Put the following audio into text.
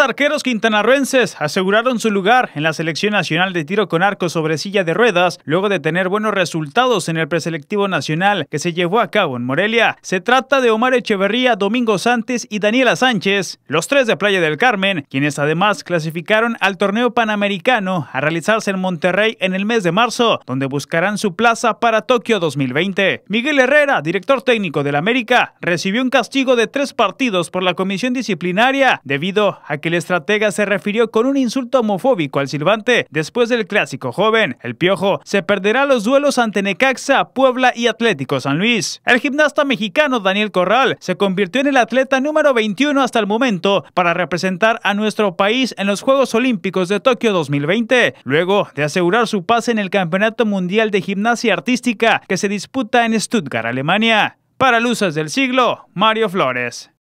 arqueros quintanarruenses aseguraron su lugar en la selección nacional de tiro con arco sobre silla de ruedas luego de tener buenos resultados en el preselectivo nacional que se llevó a cabo en Morelia. Se trata de Omar Echeverría, Domingo Santos y Daniela Sánchez, los tres de Playa del Carmen, quienes además clasificaron al torneo panamericano a realizarse en Monterrey en el mes de marzo, donde buscarán su plaza para Tokio 2020. Miguel Herrera, director técnico del América, recibió un castigo de tres partidos por la comisión disciplinaria debido a que el estratega se refirió con un insulto homofóbico al silbante después del clásico joven. El Piojo se perderá los duelos ante Necaxa, Puebla y Atlético San Luis. El gimnasta mexicano Daniel Corral se convirtió en el atleta número 21 hasta el momento para representar a nuestro país en los Juegos Olímpicos de Tokio 2020, luego de asegurar su pase en el Campeonato Mundial de Gimnasia Artística que se disputa en Stuttgart, Alemania. Para Luces del Siglo, Mario Flores.